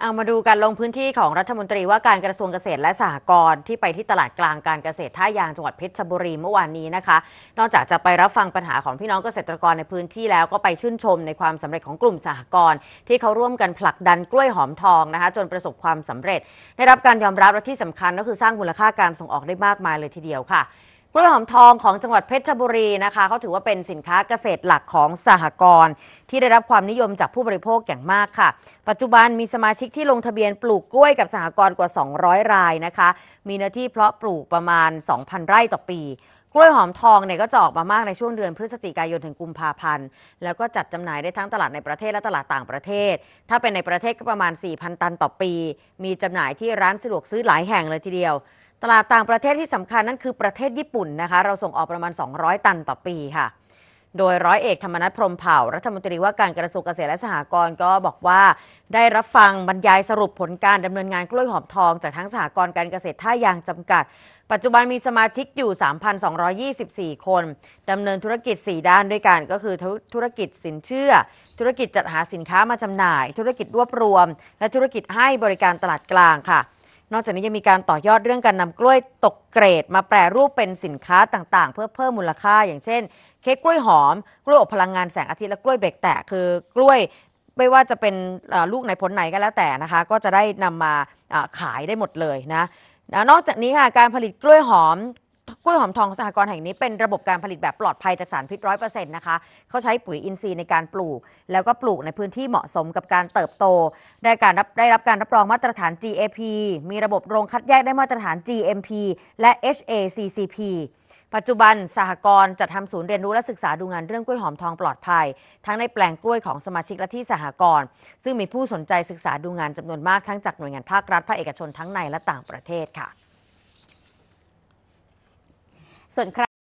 เอามาดูการลงพื้นที่ของรัฐมนตรีว่าการกระทรวงเกษตรและสหกรณ์ที่ไปที่ตลาดกลางการเกษตรท่ายางจังหวัดเพชรบุรีเมื่อวานนี้นะคะ นอกจากจะไปรับฟังปัญหาของพี่น้องเกษตรกรในพื้นที่แล้วก็ไปชื่นชมในความสำเร็จของกลุ่มสหกรณ์ที่เขาร่วมกันผลักดันกล้วยหอมทองนะคะ จนประสบความสำเร็จ ได้รับการยอมรับและที่สำคัญก็คือสร้างมูลค่าการส่งออกได้มากมายเลยทีเดียวค่ะกล้วยหอมทองของจังหวัดเพชรบุรีนะคะ เขาถือว่าเป็นสินค้าเกษตรหลักของสหกรณ์ที่ได้รับความนิยมจากผู้บริโภคอย่างมากค่ะ ปัจจุบันมีสมาชิกที่ลงทะเบียนปลูกกล้วยกับสหกรณ์กว่า 200 รายนะคะ มีเนื้อที่เพาะปลูกประมาณ 2,000 ไร่ต่อปี กล้วยหอมทองเนี่ยก็จะออกมามากในช่วงเดือนพฤศจิกายนถึงกุมภาพันธ์แล้วก็จัดจำหน่ายได้ทั้งตลาดในประเทศและตลาดต่างประเทศ ถ้าเป็นในประเทศก็ประมาณ4,000 ตันต่อปี มีจำหน่ายที่ร้านสะดวกซื้อหลายแห่งเลยทีเดียวตลาดต่างประเทศที่สำคัญนั่นคือประเทศญี่ปุ่นนะคะ เราส่งออกประมาณ 200 ตันต่อปีค่ะ โดยร้อยเอกธรรมนัฐพรมเผ่ารัฐมนตรีว่าการกระทรวงเกษตรและสหกรณ์ก็บอกว่าได้รับฟังบรรยายสรุปผลการดำเนินงานกล้วยหอมทอง จากทั้งสหกรณ์การเกษตรท่ายางจำกัด ปัจจุบันมีสมาชิกอยู่ 3,224 คน ดำเนินธุรกิจ 4 ด้านด้วยกันก็คือธุรกิจสินเชื่อ ธุรกิจจัดหาสินค้ามาจำหน่าย ธุรกิจรวบรวม และธุรกิจให้บริการตลาดกลางค่ะนอกจากนี้ยังมีการต่อยอดเรื่องการนำกล้วยตกเกรด มาแปรรูปเป็นสินค้าต่างๆ เพื่อเพิ่มมูลค่าอย่างเช่น เค้กกล้วยหอม กล้วยอบพลังงานแสงอาทิตย์และกล้วยเบรกแตกคือกล้วยไม่ว่าจะเป็นลูกไหนผลไหนก็แล้วแต่นะคะก็จะได้นำมาขายได้หมดเลยนะนอกจากนี้ค่ะการผลิตกล้วยหอมกล้วยหอมทองสหกรณ์แห่งนี้เป็นระบบการผลิตแบบปลอดภัยจากสารพิษร้อยเปอร์เซ็นต์นะคะ เขาใช้ปุ๋ยอินทรีย์ในการปลูก แล้วก็ปลูกในพื้นที่เหมาะสมกับการเติบโต ได้การรับได้รับการรับรองมาตรฐาน GAP มีระบบโรงคัดแยกได้มาตรฐาน GMP และ HACCP ปัจจุบันสหกรณ์จัดทำศูนย์เรียนรู้และศึกษาดูงานเรื่องกล้วยหอมทองปลอดภัย ทั้งในแปลงกล้วยของสมาชิกและที่สหกรณ์ซึ่งมีผู้สนใจศึกษาดูงานจำนวนมากทั้งจากหน่วยงานภาครัฐภาคเอกชนทั้งในและต่างประเทศค่ะส่วนใคร